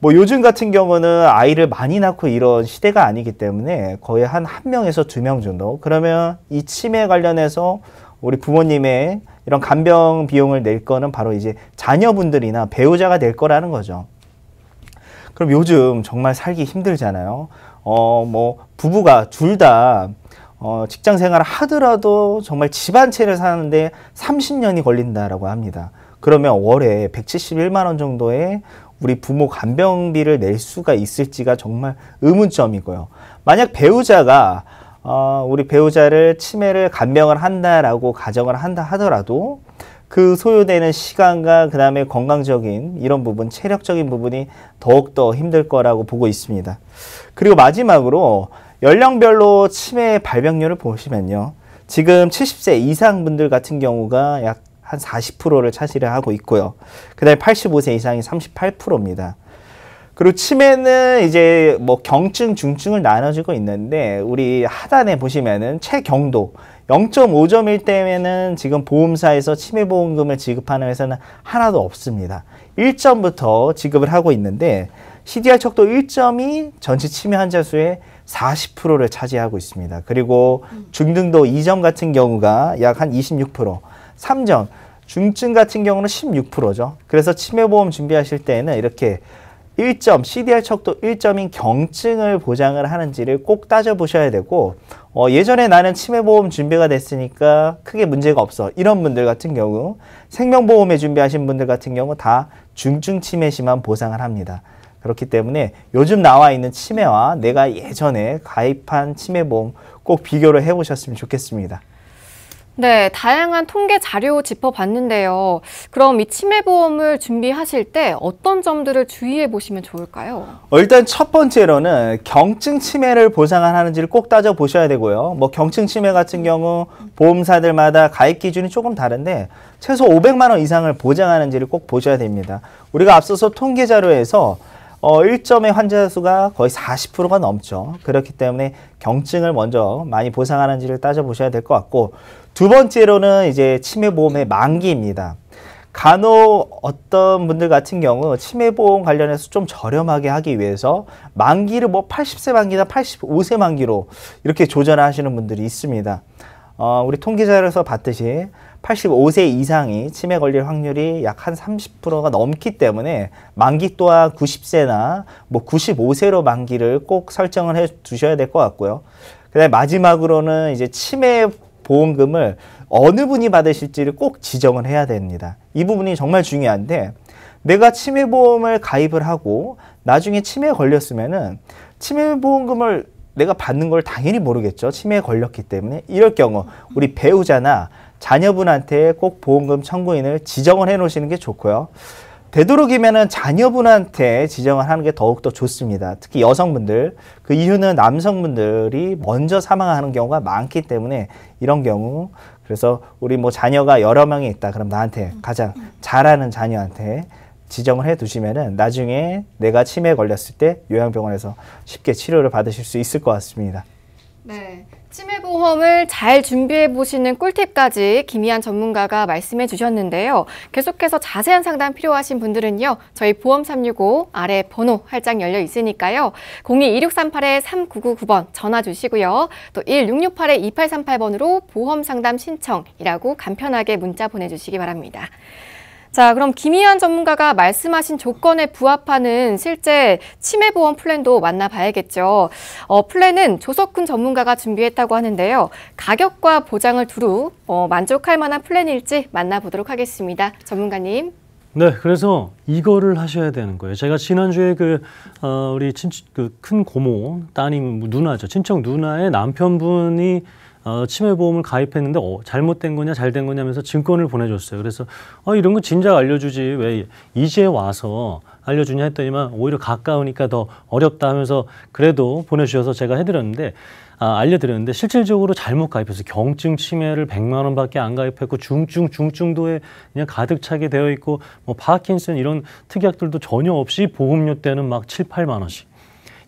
뭐 요즘 같은 경우는 아이를 많이 낳고 이런 시대가 아니기 때문에 거의 한 한 명에서 두 명 정도. 그러면 이 치매 관련해서 우리 부모님의 이런 간병 비용을 낼 거는 바로 이제 자녀분들이나 배우자가 될 거라는 거죠. 그럼 요즘 정말 살기 힘들잖아요. 어, 뭐, 부부가 둘다 어, 직장 생활을 하더라도 정말 집 한 채를 사는데 30년이 걸린다라고 합니다. 그러면 월에 171만 원 정도의 우리 부모 간병비를 낼 수가 있을지가 정말 의문점이고요. 만약 배우자가 어, 우리 배우자를 치매를 간병을 한다라고 가정을 한다 하더라도 그 소요되는 시간과 그 다음에 건강적인 이런 부분, 체력적인 부분이 더욱더 힘들 거라고 보고 있습니다. 그리고 마지막으로 연령별로 치매 발병률을 보시면요. 지금 70세 이상 분들 같은 경우가 약한 40%를 차지를 하고 있고요. 그다음에 85세 이상이 38%입니다. 그리고 치매는 이제 뭐 경증, 중증을 나눠주고 있는데 우리 하단에 보시면은 최경도 0.5점일 때에는 지금 보험사에서 치매 보험금을 지급하는 회사는 하나도 없습니다. 1점부터 지급을 하고 있는데 CDR 척도 1점이 전체 치매 환자 수의 40%를 차지하고 있습니다. 그리고 중등도 2점 같은 경우가 약 한 26%, 3점. 중증 같은 경우는 16%죠. 그래서 치매보험 준비하실 때에는 이렇게 1점, CDR 척도 1점인 경증을 보장을 하는지를 꼭 따져보셔야 되고 어, 예전에 나는 치매보험 준비가 됐으니까 크게 문제가 없어. 이런 분들 같은 경우 생명보험에 준비하신 분들 같은 경우 다 중증 치매 시만 보상을 합니다. 그렇기 때문에 요즘 나와 있는 치매와 내가 예전에 가입한 치매보험 꼭 비교를 해보셨으면 좋겠습니다. 네, 다양한 통계 자료 짚어봤는데요. 그럼 이 치매보험을 준비하실 때 어떤 점들을 주의해 보시면 좋을까요? 어, 일단 첫 번째로는 경증 치매를 보상하는지를 꼭 따져보셔야 되고요. 뭐 경증 치매 같은 경우 보험사들마다 가입 기준이 조금 다른데 최소 500만 원 이상을 보장하는지를 꼭 보셔야 됩니다. 우리가 앞서서 통계 자료에서 어, 1점의 환자 수가 거의 40%가 넘죠. 그렇기 때문에 경증을 먼저 많이 보상하는지를 따져보셔야 될 것 같고 두 번째로는 이제 치매보험의 만기입니다. 간혹 어떤 분들 같은 경우 치매보험 관련해서 좀 저렴하게 하기 위해서 만기를 뭐 80세 만기나 85세 만기로 이렇게 조절하시는 분들이 있습니다. 어, 우리 통계자료에서 봤듯이 85세 이상이 치매 걸릴 확률이 약 한 30%가 넘기 때문에 만기 또한 90세나 뭐 95세로 만기를 꼭 설정을 해 두셔야 될 것 같고요. 그다음에 마지막으로는 이제 치매 보험금을 어느 분이 받으실지를 꼭 지정을 해야 됩니다. 이 부분이 정말 중요한데 내가 치매 보험을 가입을 하고 나중에 치매에 걸렸으면은 치매 보험금을 내가 받는 걸 당연히 모르겠죠. 치매에 걸렸기 때문에 이럴 경우 우리 배우자나 자녀분한테 꼭 보험금 청구인을 지정을 해 놓으시는 게 좋고요. 되도록이면은 자녀분한테 지정을 하는 게 더욱더 좋습니다. 특히 여성분들, 그 이유는 남성분들이 먼저 사망하는 경우가 많기 때문에 이런 경우, 그래서 우리 뭐 자녀가 여러 명이 있다. 그럼 나한테 가장 잘하는 자녀한테 지정을 해 두시면은 나중에 내가 치매에 걸렸을 때 요양병원에서 쉽게 치료를 받으실 수 있을 것 같습니다. 네. 치매 보험을 잘 준비해 보시는 꿀팁까지 김희한 전문가가 말씀해 주셨는데요. 계속해서 자세한 상담 필요하신 분들은요. 저희 보험 365 아래 번호 활짝 열려 있으니까요. 02-2638-3999번 전화 주시고요. 또 1668-2838번으로 보험 상담 신청이라고 간편하게 문자 보내주시기 바랍니다. 자, 그럼 김희한 전문가가 말씀하신 조건에 부합하는 실제 치매 보험 플랜도 만나봐야겠죠. 어, 플랜은 조석훈 전문가가 준비했다고 하는데요. 가격과 보장을 두루 어, 만족할 만한 플랜일지 만나보도록 하겠습니다. 전문가님. 네, 그래서 이거를 하셔야 되는 거예요. 제가 지난주에 그, 어, 우리 친, 그 큰 고모, 따님, 누나죠. 친척 누나의 남편분이 어, 치매 보험을 가입했는데 어, 잘못된 거냐 잘 된 거냐 하면서 증권을 보내줬어요. 그래서 어, 이런 거 진작 알려주지 왜 이제 와서 알려주냐 했더니만 오히려 가까우니까 더 어렵다 하면서 그래도 보내주셔서 제가 해드렸는데 아, 알려드렸는데 실질적으로 잘못 가입해서 경증 치매를 100만 원밖에 안 가입했고 중증 중증도에 그냥 가득 차게 되어 있고 뭐 파킨슨 이런 특약들도 전혀 없이 보험료 때는 막 7, 8만 원씩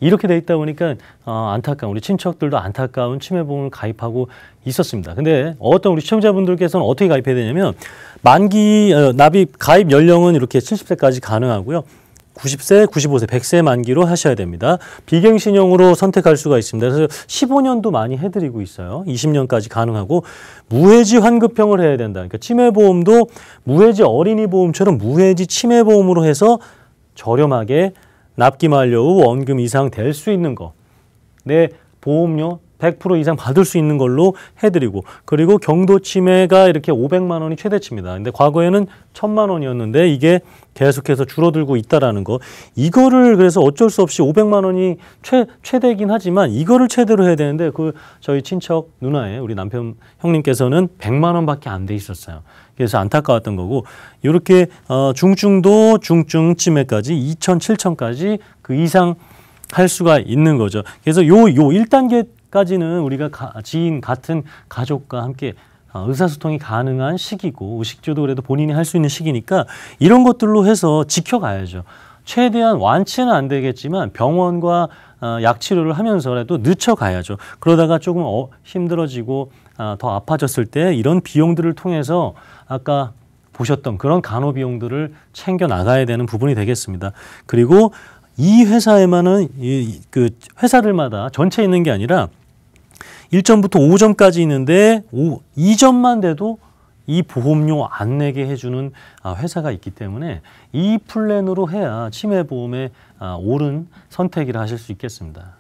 이렇게 돼 있다 보니까 어, 안타까운 우리 친척들도 안타까운 치매보험을 가입하고 있었습니다. 근데 어떤 우리 시청자분들께서는 어떻게 가입해야 되냐면 만기 어, 납입 가입 연령은 이렇게 70세까지 가능하고요. 90세, 95세, 100세 만기로 하셔야 됩니다. 비갱신형으로 선택할 수가 있습니다. 그래서 15년도 많이 해드리고 있어요. 20년까지 가능하고 무해지 환급형을 해야 된다. 그러니까 치매보험도 무해지 어린이보험처럼 무해지 치매보험으로 해서 저렴하게 납기 만료 후 원금 이상 될 수 있는 거. 내 보험료 100% 이상 받을 수 있는 걸로 해드리고 그리고 경도 침해가 이렇게 500만 원이 최대치입니다. 근데 과거에는 1000만 원이었는데 이게 계속해서 줄어들고 있다라는 거 이거를 그래서 어쩔 수 없이 500만 원이 최, 최대긴 하지만 이거를 최대로 해야 되는데 그 저희 친척 누나의 우리 남편 형님께서는 100만 원밖에 안 돼 있었어요. 그래서 안타까웠던 거고 이렇게 어, 중증도 중증쯤에까지 2천, 7천까지 그 이상 할 수가 있는 거죠. 그래서 요 요 1단계까지는 우리가 가, 지인 같은 가족과 함께 어, 의사소통이 가능한 시기고 의식주도 그래도 본인이 할 수 있는 시기니까 이런 것들로 해서 지켜가야죠. 최대한 완치는 안 되겠지만 병원과 어, 약 치료를 하면서라도 늦춰가야죠. 그러다가 조금 어, 힘들어지고 아, 더 아파졌을 때 이런 비용들을 통해서 아까 보셨던 그런 간호 비용들을 챙겨 나가야 되는 부분이 되겠습니다. 그리고 이 회사에만은 이그 회사들마다 전체 있는 게 아니라 1점부터 5점까지 있는데 5, 2점만 돼도 이 보험료 안 내게 해주는 아, 회사가 있기 때문에 이 플랜으로 해야 치매보험의 아, 옳은 선택이 하실 수 있겠습니다.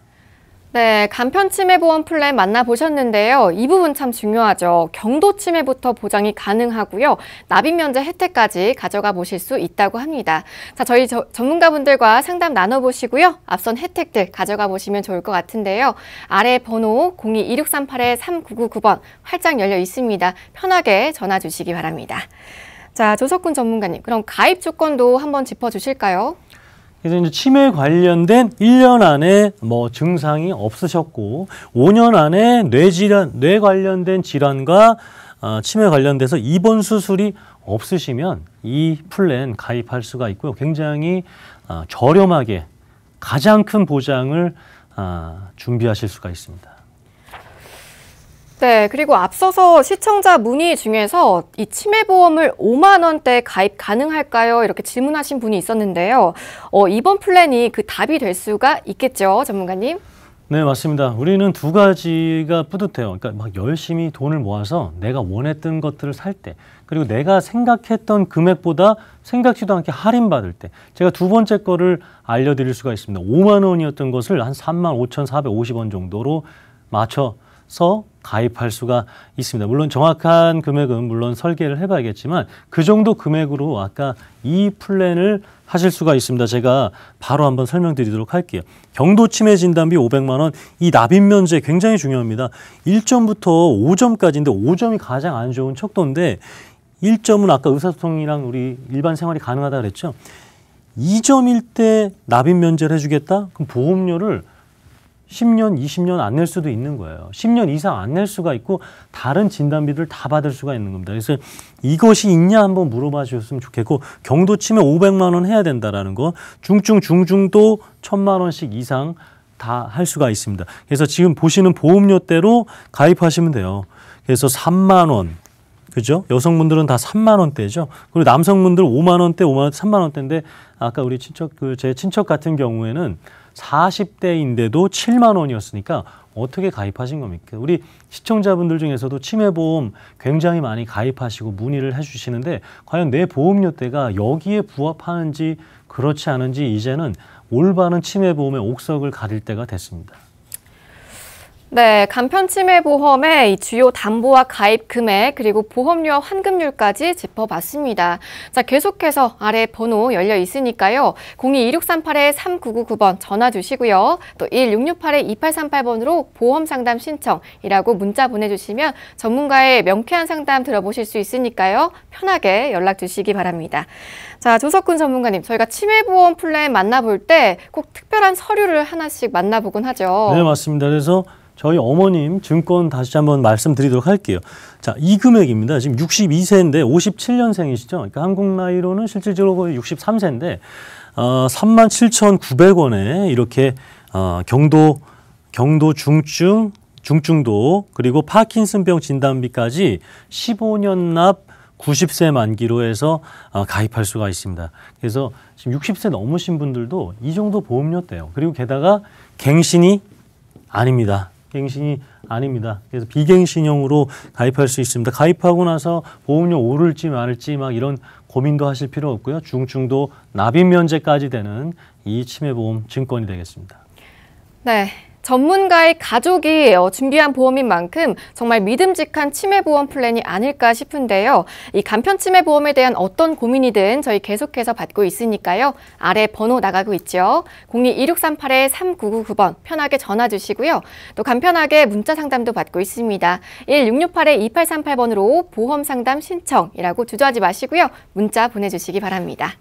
네, 간편 치매 보험 플랜 만나보셨는데요. 이 부분 참 중요하죠. 경도 치매부터 보장이 가능하고요. 납입 면제 혜택까지 가져가 보실 수 있다고 합니다. 자, 저희 저, 전문가분들과 상담 나눠보시고요. 앞선 혜택들 가져가 보시면 좋을 것 같은데요. 아래 번호 02-2638-3999번 활짝 열려 있습니다. 편하게 전화 주시기 바랍니다. 자, 조석훈 전문가님, 그럼 가입 조건도 한번 짚어주실까요? 그래서 이제 치매 관련된 1년 안에 뭐 증상이 없으셨고 5년 안에 뇌질환, 뇌 관련된 질환과 어, 치매 관련돼서 입원 수술이 없으시면 이 플랜 가입할 수가 있고요. 굉장히 어, 저렴하게 가장 큰 보장을 어, 준비하실 수가 있습니다. 네, 그리고 앞서서 시청자 문의 중에서 이 치매보험을 5만 원대 가입 가능할까요? 이렇게 질문하신 분이 있었는데요. 어, 이번 플랜이 그 답이 될 수가 있겠죠, 전문가님? 네, 맞습니다. 우리는 두 가지가 뿌듯해요. 그러니까 막 열심히 돈을 모아서 내가 원했던 것들을 살 때, 그리고 내가 생각했던 금액보다 생각지도 않게 할인받을 때, 제가 두 번째 거를 알려드릴 수가 있습니다. 5만 원이었던 것을 한 3만 5,450원 정도로 맞춰 서 가입할 수가 있습니다. 물론 정확한 금액은 물론 설계를 해봐야겠지만 그 정도 금액으로 아까 이 플랜을 하실 수가 있습니다. 제가 바로 한번 설명드리도록 할게요. 경도 침해 진단비 500만 원, 이 납입 면제 굉장히 중요합니다. 1점부터 5점까지인데 5점이 가장 안 좋은 척도인데 1점은 아까 의사소통이랑 우리 일반 생활이 가능하다 그랬죠. 2점일 때 납입 면제를 해주겠다? 그럼 보험료를 10년, 20년 안 낼 수도 있는 거예요. 10년 이상 안 낼 수가 있고 다른 진단비를 다 받을 수가 있는 겁니다. 그래서 이것이 있냐 한번 물어봐 주셨으면 좋겠고 경도 치면 500만 원 해야 된다라는 거 중증 중중도 1000만 원씩 이상 다 할 수가 있습니다. 그래서 지금 보시는 보험료대로 가입하시면 돼요. 그래서 3만 원 그죠? 여성분들은 다 3만 원대죠. 그리고 남성분들 5만 원대, 5만 원, 3만 원대인데 아까 우리 친척 그제 친척 같은 경우에는 40대인데도 7만 원이었으니까 어떻게 가입하신 겁니까? 우리 시청자분들 중에서도 치매보험 굉장히 많이 가입하시고 문의를 해주시는데 과연 내보험료때가 여기에 부합하는지 그렇지 않은지 이제는 올바른 치매보험의 옥석을 가릴 때가 됐습니다. 네, 간편치매 보험의 주요 담보와 가입 금액 그리고 보험료와 환급률까지 짚어봤습니다. 자, 계속해서 아래 번호 열려 있으니까요. 02-2638-3999번 전화 주시고요. 또 1668-2838번으로 보험 상담 신청이라고 문자 보내주시면 전문가의 명쾌한 상담 들어보실 수 있으니까요. 편하게 연락 주시기 바랍니다. 자, 조석근 전문가님, 저희가 치매보험 플랜 만나볼 때 꼭 특별한 서류를 하나씩 만나보곤 하죠. 네, 맞습니다. 그래서 저희 어머님 증권 다시 한번 말씀드리도록 할게요. 자, 이 금액입니다. 지금 62세인데 57년생이시죠? 그러니까 한국 나이로는 실질적으로 거의 63세인데 어, 37,900원에 이렇게 어, 경도 경도 중증 중증도 그리고 파킨슨병 진단비까지 15년 납 90세 만기로 해서 어, 가입할 수가 있습니다. 그래서 지금 60세 넘으신 분들도 이 정도 보험료 대요 그리고 게다가 갱신이 아닙니다. 갱신이 아닙니다. 그래서 비갱신형으로 가입할 수 있습니다. 가입하고 나서 보험료 오를지 말지 막 이런 고민도 하실 필요 없고요. 중증도 납입 면제까지 되는 이 치매보험 증권이 되겠습니다. 네. 전문가의 가족이 준비한 보험인 만큼 정말 믿음직한 치매 보험 플랜이 아닐까 싶은데요. 이 간편 치매 보험에 대한 어떤 고민이든 저희 계속해서 받고 있으니까요. 아래 번호 나가고 있죠. 02-2638-3999번 편하게 전화 주시고요. 또 간편하게 문자 상담도 받고 있습니다. 1668-2838번으로 보험 상담 신청이라고 주저하지 마시고요. 문자 보내주시기 바랍니다.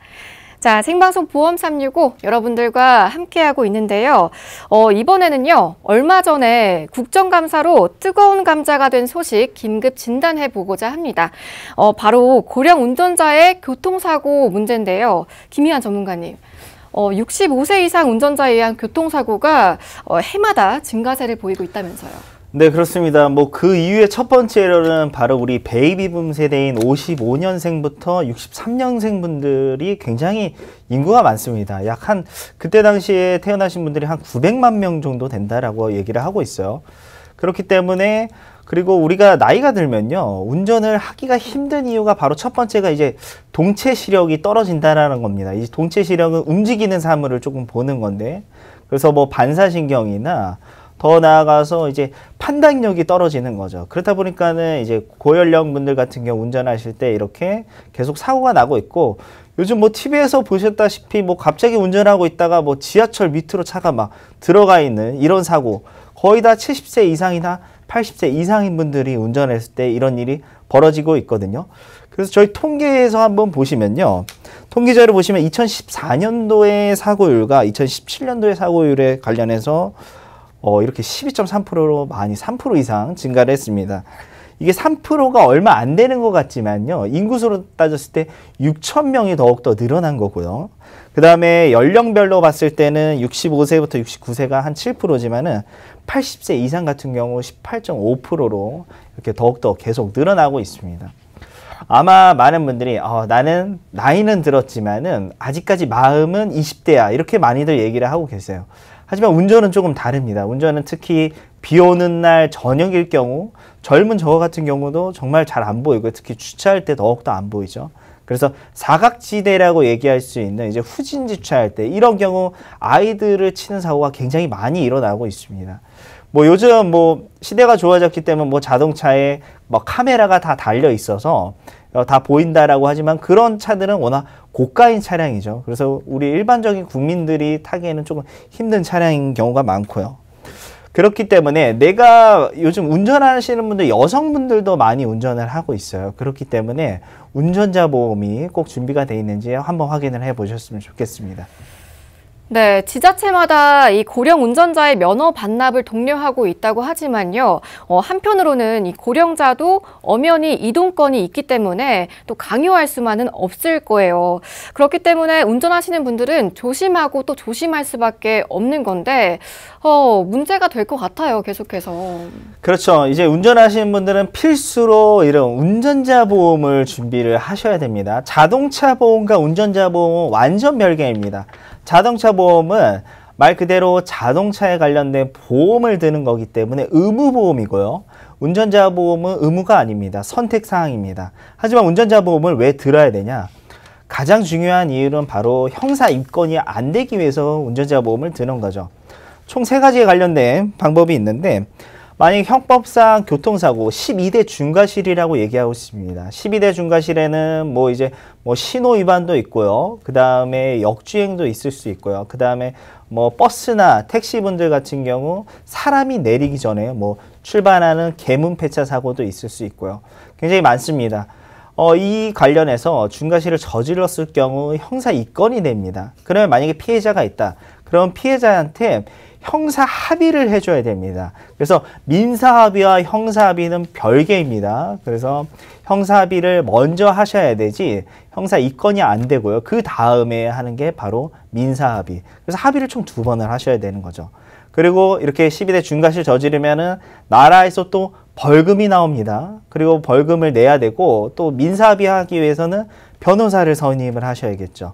자, 생방송 보험 365 여러분들과 함께하고 있는데요. 어, 이번에는요, 얼마 전에 국정감사로 뜨거운 감자가 된 소식 긴급 진단해 보고자 합니다. 어, 바로 고령 운전자의 교통사고 문제인데요. 김희환 전문가님. 어, 65세 이상 운전자에 의한 교통사고가 어, 해마다 증가세를 보이고 있다면서요. 네 그렇습니다. 뭐 그 이후에 첫 번째 에러는 바로 우리 베이비붐 세대인 55년생부터 63년생 분들이 굉장히 인구가 많습니다. 약 한 그때 당시에 태어나신 분들이 한 900만 명 정도 된다라고 얘기를 하고 있어요. 그렇기 때문에 그리고 우리가 나이가 들면요 운전을 하기가 힘든 이유가 바로 첫 번째가 이제 동체 시력이 떨어진다라는 겁니다. 이 동체 시력은 움직이는 사물을 조금 보는 건데 그래서 뭐 반사신경이나 더 나아가서 이제 판단력이 떨어지는 거죠. 그렇다 보니까는 이제 고연령 분들 같은 경우 운전하실 때 이렇게 계속 사고가 나고 있고 요즘 뭐 TV에서 보셨다시피 뭐 갑자기 운전하고 있다가 뭐 지하철 밑으로 차가 막 들어가 있는 이런 사고 거의 다 70세 이상이나 80세 이상인 분들이 운전했을 때 이런 일이 벌어지고 있거든요. 그래서 저희 통계에서 한번 보시면요. 통계 자료 보시면 2014년도의 사고율과 2017년도의 사고율에 관련해서 어, 이렇게 12.3%로 많이 3% 이상 증가를 했습니다. 이게 3%가 얼마 안 되는 것 같지만요. 인구수로 따졌을 때 6천 명이 더욱더 늘어난 거고요. 그 다음에 연령별로 봤을 때는 65세부터 69세가 한 7%지만은 80세 이상 같은 경우 18.5%로 이렇게 더욱더 계속 늘어나고 있습니다. 아마 많은 분들이 어, 나는 나이는 들었지만은 아직까지 마음은 20대야 이렇게 많이들 얘기를 하고 계세요. 하지만 운전은 조금 다릅니다. 운전은 특히 비 오는 날 저녁일 경우 젊은 저 같은 경우도 정말 잘 안보이고 특히 주차할 때 더욱더 안 보이죠. 그래서 사각지대라고 얘기할 수 있는 이제 후진 주차할 때 이런 경우 아이들을 치는 사고가 굉장히 많이 일어나고 있습니다. 뭐 요즘 뭐 시대가 좋아졌기 때문에 뭐 자동차에 뭐 카메라가 다 달려 있어서 어, 다 보인다라고 하지만 그런 차들은 워낙 고가인 차량이죠. 그래서 우리 일반적인 국민들이 타기에는 조금 힘든 차량인 경우가 많고요. 그렇기 때문에 내가 요즘 운전하시는 분들 여성분들도 많이 운전을 하고 있어요. 그렇기 때문에 운전자 보험이 꼭 준비가 돼 있는지 한번 확인을 해 보셨으면 좋겠습니다. 네, 지자체마다 이 고령 운전자의 면허 반납을 독려하고 있다고 하지만요. 어, 한편으로는 이 고령자도 엄연히 이동권이 있기 때문에 또 강요할 수만은 없을 거예요. 그렇기 때문에 운전하시는 분들은 조심하고 또 조심할 수밖에 없는 건데 어, 문제가 될 것 같아요. 계속해서. 그렇죠. 이제 운전하시는 분들은 필수로 이런 운전자 보험을 준비를 하셔야 됩니다. 자동차 보험과 운전자 보험은 완전 별개입니다. 자동차 보험은 말 그대로 자동차에 관련된 보험을 드는 거기 때문에 의무 보험이고요. 운전자 보험은 의무가 아닙니다. 선택 사항입니다. 하지만 운전자 보험을 왜 들어야 되냐? 가장 중요한 이유는 바로 형사 입건이 안 되기 위해서 운전자 보험을 드는 거죠. 총세 가지에 관련된 방법이 있는데 만약 형법상 교통사고 12대 중과실이라고 얘기하고 있습니다. 12대 중과실에는 뭐 이제 뭐 신호 위반도 있고요. 그 다음에 역주행도 있을 수 있고요. 그 다음에 뭐 버스나 택시분들 같은 경우 사람이 내리기 전에 뭐 출발하는 개문 폐차 사고도 있을 수 있고요. 굉장히 많습니다. 어, 이 관련해서 중과실을 저질렀을 경우 형사 입건이 됩니다. 그러면 만약에 피해자가 있다. 그럼 피해자한테 형사 합의를 해줘야 됩니다. 그래서 민사 합의와 형사 합의는 별개입니다. 그래서 형사 합의를 먼저 하셔야 되지 형사 입건이 안 되고요. 그 다음에 하는 게 바로 민사 합의. 그래서 합의를 총 두 번을 하셔야 되는 거죠. 그리고 이렇게 12대 중과실 저지르면은 나라에서 또 벌금이 나옵니다. 그리고 벌금을 내야 되고 또민사비하기 위해서는 변호사를 선임을 하셔야겠죠.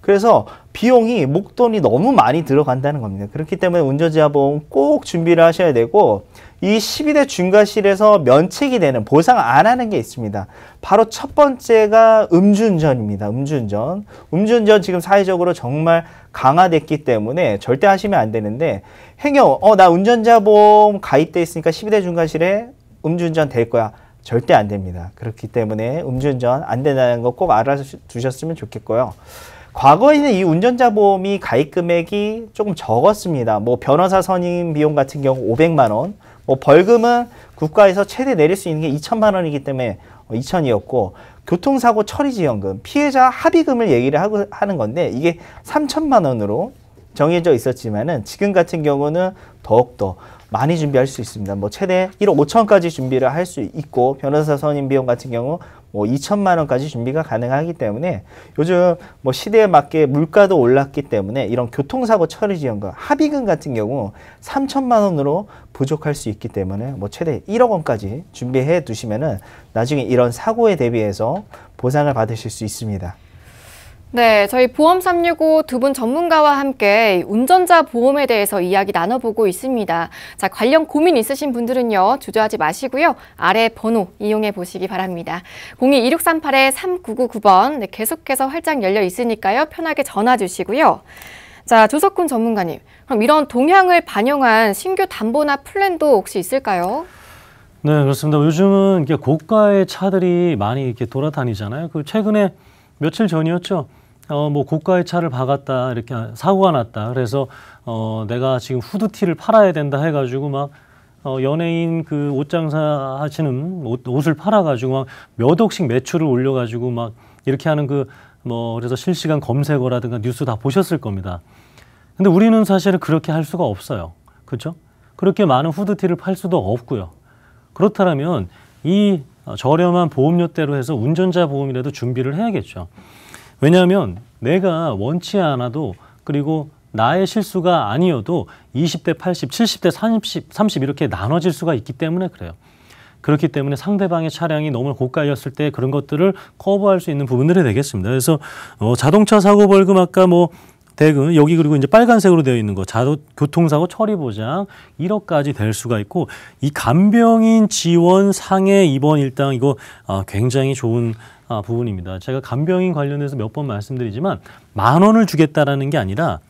그래서 비용이 목돈이 너무 많이 들어간다는 겁니다. 그렇기 때문에 운전자보험 꼭 준비를 하셔야 되고 이 12대 중과실에서 면책이 되는 보상 안 하는 게 있습니다. 바로 첫 번째가 음주운전입니다. 음주운전. 음주운전 지금 사회적으로 정말 강화됐기 때문에 절대 하시면 안 되는데 행여 어 나 운전자 보험 가입돼 있으니까 12대 중과실에 음주운전 될 거야. 절대 안 됩니다. 그렇기 때문에 음주운전 안 된다는 거 꼭 알아두셨으면 좋겠고요. 과거에는 이 운전자 보험이 가입 금액이 조금 적었습니다. 뭐 변호사 선임 비용 같은 경우 500만 원, 뭐 벌금은 국가에서 최대 내릴 수 있는 게 2천만 원이기 때문에 2천이었고 어, 교통사고 처리 지원금, 피해자 합의금을 얘기를 하고 하는 건데 이게 3천만 원으로 정해져 있었지만은 지금 같은 경우는 더욱더 많이 준비할 수 있습니다. 뭐 최대 1억 5천까지 준비를 할 수 있고 변호사 선임 비용 같은 경우 뭐 2천만 원까지 준비가 가능하기 때문에 요즘 뭐 시대에 맞게 물가도 올랐기 때문에 이런 교통사고 처리 지원과 합의금 같은 경우 3천만 원으로 부족할 수 있기 때문에 뭐 최대 1억 원까지 준비해 두시면은 나중에 이런 사고에 대비해서 보상을 받으실 수 있습니다. 네, 저희 보험 365두 분 전문가와 함께 운전자 보험에 대해서 이야기 나눠보고 있습니다. 자, 관련 고민 있으신 분들은요, 주저하지 마시고요. 아래 번호 이용해 보시기 바랍니다. 02-1638-3999번, 네, 계속해서 활짝 열려 있으니까요. 편하게 전화 주시고요. 자, 조석훈 전문가님, 그럼 이런 동향을 반영한 신규 담보나 플랜도 혹시 있을까요? 네, 그렇습니다. 요즘은 이게 고가의 차들이 많이 이렇게 돌아다니잖아요. 그 최근에 며칠 전이었죠. 어, 뭐 고가의 차를 박았다 이렇게 사고가 났다 그래서 어, 내가 지금 후드티를 팔아야 된다 해가지고 막 어, 연예인 그 옷장사 하시는 옷, 옷을 팔아가지고 막 몇 억씩 매출을 올려가지고 막 이렇게 하는 그 뭐 그래서 실시간 검색어라든가 뉴스 다 보셨을 겁니다. 근데 우리는 사실은 그렇게 할 수가 없어요. 그렇죠? 그렇게 많은 후드티를 팔 수도 없고요. 그렇다면 이 저렴한 보험료대로 해서 운전자 보험이라도 준비를 해야겠죠. 왜냐하면 내가 원치 않아도 그리고 나의 실수가 아니어도 20대 80, 70대 30, 30 이렇게 나눠질 수가 있기 때문에 그래요. 그렇기 때문에 상대방의 차량이 너무 고가였을 때 그런 것들을 커버할 수 있는 부분들이 되겠습니다. 그래서 어, 자동차 사고 벌금 아까 뭐 대금 여기 그리고 이제 빨간색으로 되어 있는 거 자도 교통사고 처리 보장 1억까지 될 수가 있고 이 간병인 지원 상해 입원 일당 이거 아, 굉장히 좋은 아, 부분입니다. 제가 간병인 관련해서 몇 번 말씀드리지만 만 원을 주겠다라는 게 아니라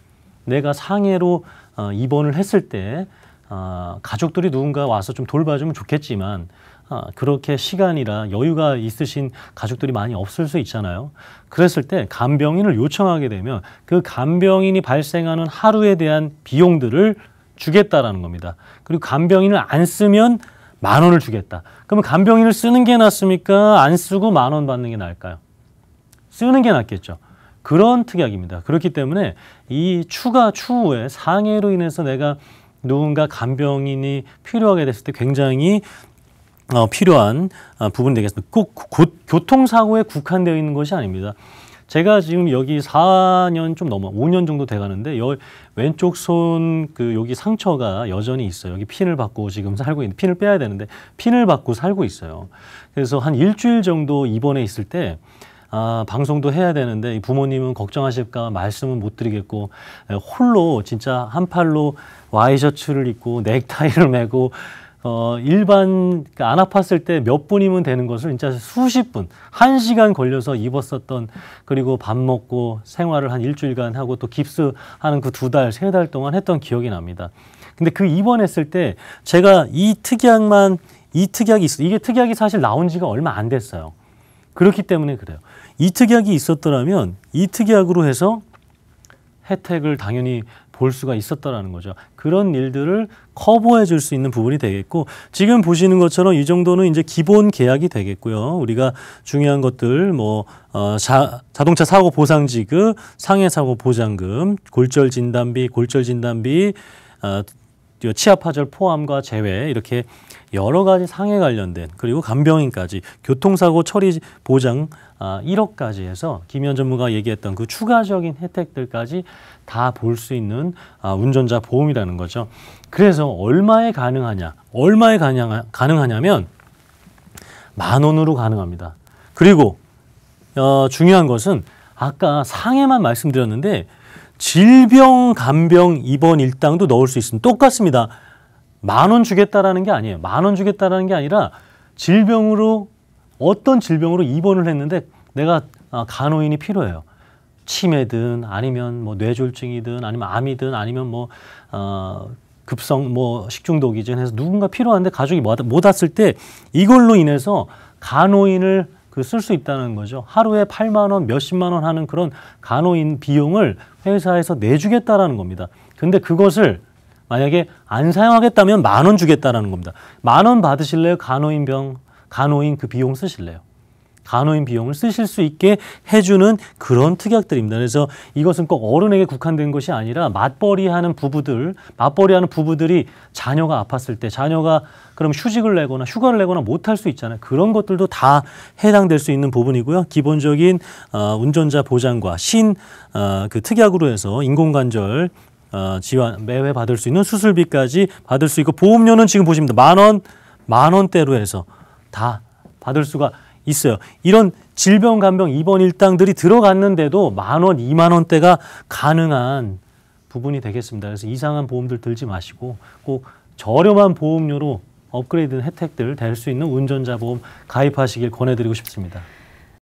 내가 상해로 어, 입원을 했을 때 아 가족들이 누군가 와서 좀 돌봐주면 좋겠지만 아, 그렇게 시간이나 여유가 있으신 가족들이 많이 없을 수 있잖아요. 그랬을 때 간병인을 요청하게 되면 그 간병인이 발생하는 하루에 대한 비용들을 주겠다라는 겁니다. 그리고 간병인을 안 쓰면 만 원을 주겠다. 그러면 간병인을 쓰는 게 낫습니까? 안 쓰고 만 원 받는 게 나을까요? 쓰는 게 낫겠죠. 그런 특약입니다. 그렇기 때문에 이 추가 추후에 상해로 인해서 내가 누군가 간병인이 필요하게 됐을 때 굉장히 어, 필요한 부분에 대해서 꼭 교통사고에 국한되어 있는 것이 아닙니다. 제가 지금 여기 4년 좀 넘어 5년 정도 돼 가는데 여, 왼쪽 손 그 여기 상처가 여전히 있어요. 여기 핀을 받고 지금 살고 있는 핀을 빼야 되는데 핀을 받고 살고 있어요. 그래서 한 일주일 정도 입원해 있을 때 아, 방송도 해야 되는데 부모님은 걱정하실까 말씀은 못 드리겠고 홀로 진짜 한 팔로 와이셔츠를 입고 넥타이를 [laughs] 메고 어, 일반 그 안 아팠을 때 몇 분이면 되는 것을 진짜 수십 분, 한 시간 걸려서 입었었던 그리고 밥 먹고 생활을 한 일주일간 하고 또 깁스하는 그 두 달, 세 달 동안 했던 기억이 납니다. 근데 그 입원했을 때 제가 이 특약만 이 특약이 있어 이게 특약이 사실 나온 지가 얼마 안 됐어요. 그렇기 때문에 그래요. 이 특약이 있었더라면 이 특약으로 해서 혜택을 당연히 볼 수가 있었다라는 거죠. 그런 일들을 커버해 줄 수 있는 부분이 되겠고 지금 보시는 것처럼 이 정도는 이제 기본 계약이 되겠고요. 우리가 중요한 것들 뭐 어, 자, 자동차 사고 보상 지급, 상해 사고 보장금, 골절 진단비, 골절 진단비 어, 치아파절 포함과 제외 이렇게 여러 가지 상해 관련된 그리고 간병인까지 교통사고 처리 보장 아, 1억까지 해서 김현 전무가 얘기했던 그 추가적인 혜택들까지 다볼수 있는 아, 운전자 보험이라는 거죠. 그래서 얼마에 가능하냐? 얼마에 가능하냐, 면만 원으로 가능합니다. 그리고 어, 중요한 것은 아까 상해만 말씀드렸는데 질병, 간병, 입원 일당도 넣을 수 있습니다. 똑같습니다. 만 원 주겠다라는 게 아니에요. 만 원 주겠다라는 게 아니라 질병으로 어떤 질병으로 입원을 했는데 내가 아, 간호인이 필요해요. 치매든 아니면 뭐 뇌졸중이든 아니면 암이든 아니면 뭐 어, 급성 뭐 식중독이든 해서 누군가 필요한데 가족이 못 왔을 때 이걸로 인해서 간호인을 그 쓸 수 있다는 거죠. 하루에 8만 원, 몇십만 원 하는 그런 간호인 비용을 회사에서 내주겠다라는 겁니다. 근데 그것을 만약에 안 사용하겠다면 만 원 주겠다라는 겁니다. 만 원 받으실래요? 간호인 병, 간호인 그 비용 쓰실래요? 간호인 비용을 쓰실 수 있게 해주는 그런 특약들입니다. 그래서 이것은 꼭 어른에게 국한된 것이 아니라 맞벌이하는 부부들, 맞벌이하는 부부들이 자녀가 아팠을 때 자녀가 그럼 휴직을 내거나 휴가를 내거나 못할 수 있잖아요. 그런 것들도 다 해당될 수 있는 부분이고요. 기본적인 어, 운전자 보장과 신 어, 그 특약으로 해서 인공관절 어, 지원 매회 받을 수 있는 수술비까지 받을 수 있고 보험료는 지금 보십니다. 만 원, 만 원대로 해서 다 받을 수가 있어요. 이런 질병, 간병, 입원 일당들이 들어갔는데도 만 원, 이만 원대가 가능한 부분이 되겠습니다. 그래서 이상한 보험들 들지 마시고 꼭 저렴한 보험료로 업그레이드 혜택들 될 수 있는 운전자 보험 가입하시길 권해드리고 싶습니다.